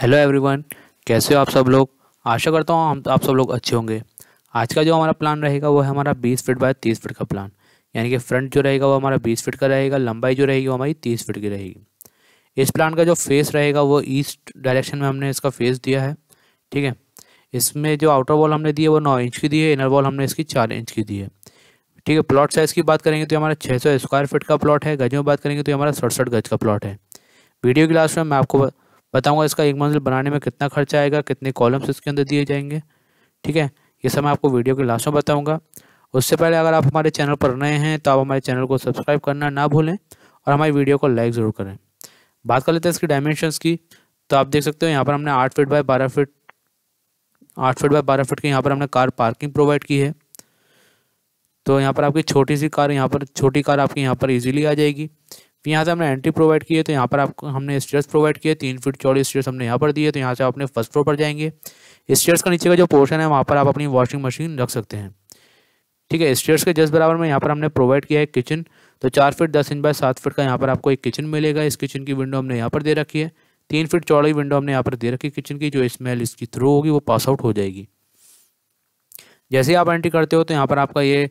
hello everyone कैसे हो आप सब लोग आशा करता हूँ हम आप सब लोग अच्छे होंगे आज का जो हमारा प्लान रहेगा वो है हमारा बीस फीट बाय तीस फीट का प्लान यानी कि फ्रंट जो रहेगा वो हमारा बीस फीट का रहेगा लंबाई जो रहेगी वो हमारी तीस फीट की रहेगी इस प्लान का जो फेस रहेगा वो ईस्ट डायरेक्शन में हमने इसका फेस दिया है ठीक है इसमें जो आउटर वॉल हमने दी है वो नौ इंच की दी है इनर वॉल हमने इसकी चार इंच की दी है ठीक है प्लॉट साइज़ की बात करेंगे तो हमारा छः स्क्वायर फीट का प्लॉट है गजों में बात करेंगे तो हमारा सड़सठ गज का प्लॉट है वीडियो क्लास में मैं आपको बताऊंगा इसका एक मंजिल बनाने में कितना खर्चा आएगा कितने कॉलम्स इसके अंदर दिए जाएंगे ठीक है ये सब मैं आपको वीडियो के लास्ट में बताऊँगा उससे पहले अगर आप हमारे चैनल पर नए हैं तो आप हमारे चैनल को सब्सक्राइब करना ना भूलें और हमारी वीडियो को लाइक ज़रूर करें बात कर लेते हैं इसकी डायमेंशन की तो आप देख सकते हो यहाँ पर हमने आठ फिट बाय बारह फिट आठ फिट बाय बारह फिट की यहाँ पर हमने कार पार्किंग प्रोवाइड की है तो यहाँ पर आपकी छोटी सी कार यहाँ पर छोटी कार आपकी यहाँ पर इजीली आ जाएगी फिर यहाँ से हमने एंट्री प्रोवाइड किए तो यहाँ पर आपको हमने स्टेयर्स प्रोवाइड किए तीन फीट चौड़ी स्टेयर्स हमने यहाँ पर दिए तो यहाँ से आप अपने फर्स्ट फ्लोर पर जाएंगे स्टेयर्स का नीचे का जो पोर्शन है वहाँ पर आप अपनी वॉशिंग मशीन रख सकते हैं ठीक है स्टेयर्स के जस्ट बराबर में यहाँ पर हमने प्रोवाइड किया है किचन तो चार फीट दस इंच बाय सात फीट का यहाँ पर आपको एक किचन मिलेगा इस किचन की विंडो हमने यहाँ पर दे रखी है तीन फीट चौड़ी विंडो हमने यहाँ पर दे रखी है किचन की जो स्मेल इसकी थ्रू होगी वो पास आउट हो जाएगी जैसे आप एंट्री करते हो तो यहाँ पर आपका ये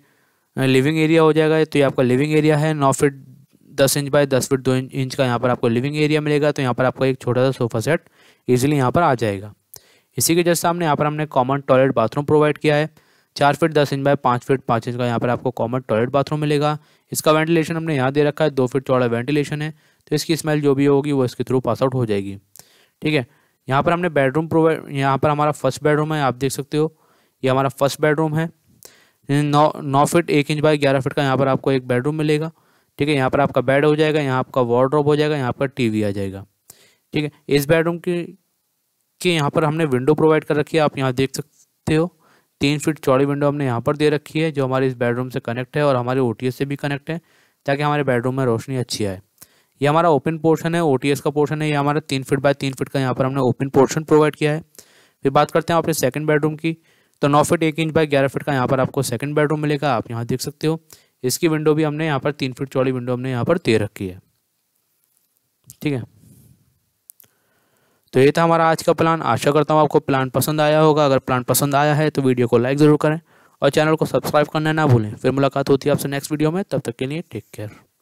लिविंग एरिया हो जाएगा तो ये आपका लिविंग एरिया है नौ फीट दस इंच बाय दस फिट दो इंच का यहाँ पर आपको लिविंग एरिया मिलेगा तो यहाँ पर आपको एक छोटा सा सोफा सेट ईजिली यहाँ पर आ जाएगा इसी के जस्ट सामने यहाँ पर हमने कॉमन टॉयलेट बाथरूम प्रोवाइड किया है चार फीट दस इंच बाय पाँच फीट पाँच इंच का यहाँ पर आपको कॉमन टॉयलेट बाथरूम मिलेगा इसका वेंटिलेशन हमने यहाँ दे रखा है दो फीट चौड़ा वेंटिलेशन है तो इसकी स्मेल जो भी होगी वो इसके थ्रू पास आउट हो जाएगी ठीक है यहाँ पर हमने बेडरूम प्रोवाइड यहाँ पर हमारा फर्स्ट बेडरूम है आप देख सकते हो ये हमारा फर्स्ट बेडरूम है नौ नौ फिट एक इंच बाय ग्यारह फिट का यहाँ पर आपको एक बेडरूम मिलेगा ठीक है यहाँ पर आपका बेड हो जाएगा यहाँ आपका वार्ड्रॉप हो जाएगा यहाँ आपका टीवी आ जाएगा ठीक है इस बेडरूम की के यहाँ पर हमने विंडो प्रोवाइड कर रखी है आप यहाँ देख सकते हो तीन फीट चौड़ी विंडो हमने यहाँ पर दे रखी है जो हमारे इस बेडरूम से कनेक्ट है और हमारे ओ से भी कनेक्ट है ताकि हमारे बेडरूम में रोशनी अच्छी आए ये हमारा ओपन पोर्शन है ओ का पोर्शन है ये हमारा तीन फीट बाय तीन फीट का यहाँ पर हमने ओपन पोर्शन प्रोवाइड किया है फिर बात करते हैं अपने सेकेंड बेडरूम की तो नौ फिट एक इंच बाय ग्यारह फिट का यहाँ पर आपको सेकंड बेडरूम मिलेगा आप यहाँ देख सकते हो इसकी विंडो भी हमने यहाँ पर तीन फीट चौड़ी विंडो हमने यहाँ पर दे रखी है ठीक है तो ये था हमारा आज का प्लान आशा करता हूँ आपको प्लान पसंद आया होगा अगर प्लान पसंद आया है तो वीडियो को लाइक ज़रूर करें और चैनल को सब्सक्राइब करना ना भूलें फिर मुलाकात होती है आपसे नेक्स्ट वीडियो में तब तक के लिए टेक केयर